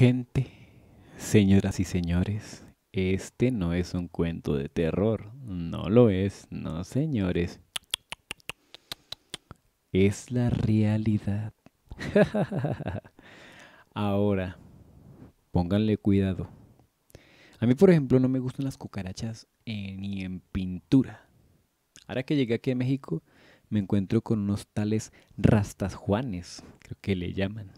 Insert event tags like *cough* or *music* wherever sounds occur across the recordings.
gente, señoras y señores, este no es un cuento de terror, no lo es, no señores. Es la realidad. *laughs* Ahora, pónganle cuidado. A mí, por ejemplo, no me gustan las cucarachas eh, ni en pintura. Ahora que llegué aquí a México, me encuentro con unos tales rastas juanes, creo que le llaman.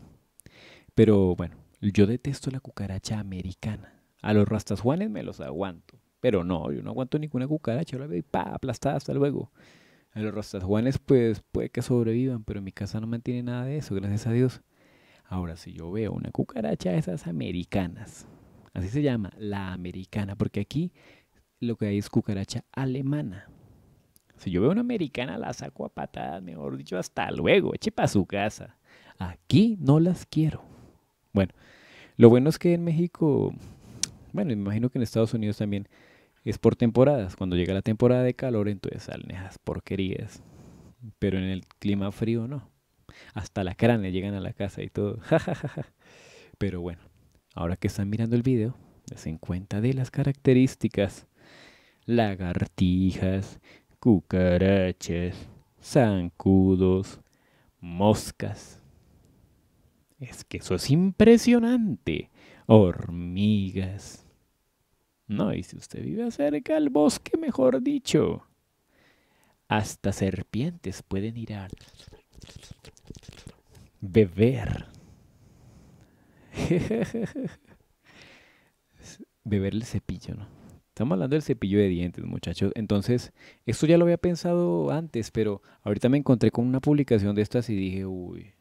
Pero bueno, yo detesto la cucaracha americana. A los juanes me los aguanto. Pero no, yo no aguanto ninguna cucaracha. Yo la veo pa, aplastada, hasta luego. A los juanes, pues puede que sobrevivan, pero en mi casa no mantiene nada de eso, gracias a Dios. Ahora, si yo veo una cucaracha de esas americanas, así se llama, la americana, porque aquí lo que hay es cucaracha alemana. Si yo veo una americana, la saco a patadas, mejor dicho, hasta luego, eche para su casa. Aquí no las quiero. Bueno, lo bueno es que en México, bueno, me imagino que en Estados Unidos también es por temporadas. Cuando llega la temporada de calor, entonces salen esas porquerías. Pero en el clima frío no. Hasta la cránea llegan a la casa y todo. *laughs* Pero bueno, ahora que están mirando el video, en cuenta de las características. Lagartijas, cucarachas, zancudos, moscas, es que eso es impresionante. Hormigas. No, y si usted vive cerca del bosque, mejor dicho. Hasta serpientes pueden ir a beber. *laughs* beber el cepillo, ¿no? Estamos hablando del cepillo de dientes, muchachos. Entonces, esto ya lo había pensado antes, pero ahorita me encontré con una publicación de estas y dije, uy,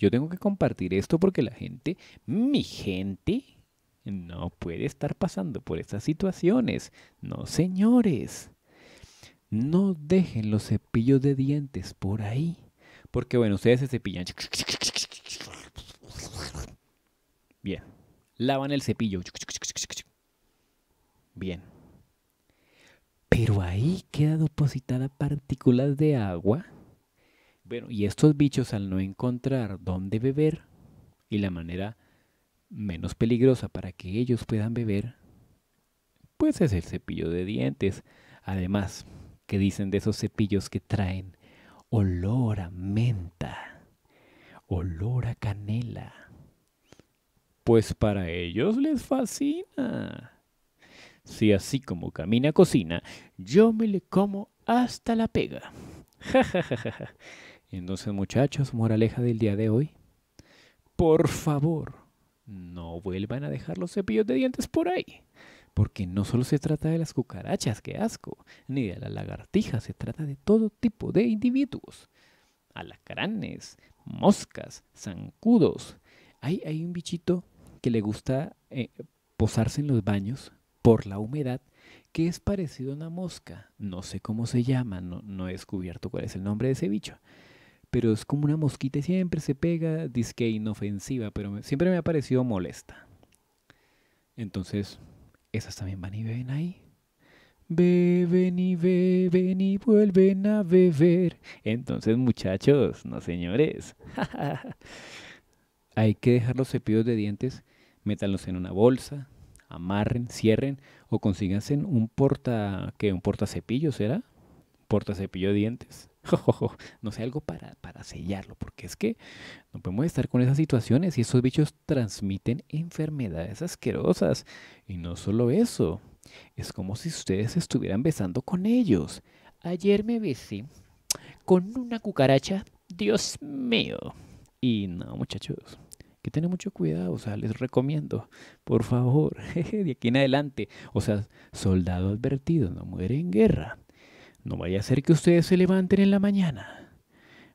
yo tengo que compartir esto porque la gente, mi gente, no puede estar pasando por estas situaciones. No, señores. No dejen los cepillos de dientes por ahí. Porque bueno, ustedes se cepillan. Bien. Lavan el cepillo. Bien. Pero ahí queda depositada partículas de agua bueno, y estos bichos al no encontrar dónde beber y la manera menos peligrosa para que ellos puedan beber, pues es el cepillo de dientes. Además, ¿qué dicen de esos cepillos que traen olor a menta, olor a canela? Pues para ellos les fascina. Si así como camina cocina, yo me le como hasta la pega. Ja, ja, ja, ja, entonces muchachos, moraleja del día de hoy. Por favor, no vuelvan a dejar los cepillos de dientes por ahí. Porque no solo se trata de las cucarachas, que asco, ni de las lagartijas, se trata de todo tipo de individuos. Alacranes, moscas, zancudos. Hay, un bichito que le gusta eh, posarse en los baños por la humedad, que es parecido a una mosca. No sé cómo se llama, no he descubierto cuál es el nombre de ese bicho pero es como una mosquita y siempre se pega, disque inofensiva, pero siempre me ha parecido molesta. Entonces, esas también van y beben ahí. Beben y beben y vuelven a beber. Entonces, muchachos, no señores. *laughs* Hay que dejar los cepillos de dientes, métanlos en una bolsa, amarren, cierren o consíganse un porta que un porta cepillo será, porta cepillo de dientes *laughs* no sé, algo para, sellarlo, porque es que no podemos estar con esas situaciones y esos bichos transmiten enfermedades asquerosas. Y no solo eso, es como si ustedes estuvieran besando con ellos. Ayer me besé con una cucaracha, Dios mío. Y no, muchachos, que tener mucho cuidado, o sea, les recomiendo, por favor, *laughs* de aquí en adelante, o sea, soldado advertido, no muere en guerra. No vaya a ser que ustedes se levanten en la mañana.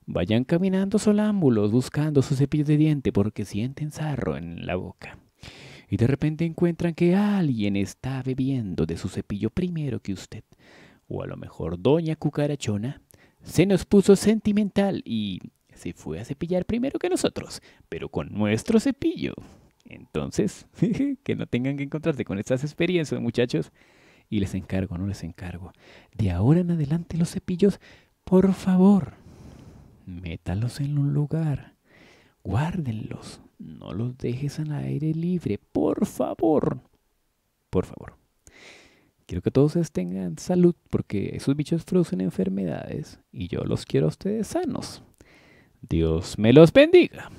Vayan caminando solámbulos buscando su cepillo de diente porque sienten sarro en la boca. Y de repente encuentran que alguien está bebiendo de su cepillo primero que usted. O a lo mejor Doña Cucarachona se nos puso sentimental y se fue a cepillar primero que nosotros, pero con nuestro cepillo. Entonces, *laughs* que no tengan que encontrarse con estas experiencias, muchachos. Y les encargo, no les encargo. De ahora en adelante los cepillos, por favor, métalos en un lugar. Guárdenlos. No los dejes al aire libre. Por favor. Por favor. Quiero que todos tengan salud porque esos bichos producen enfermedades y yo los quiero a ustedes sanos. Dios me los bendiga.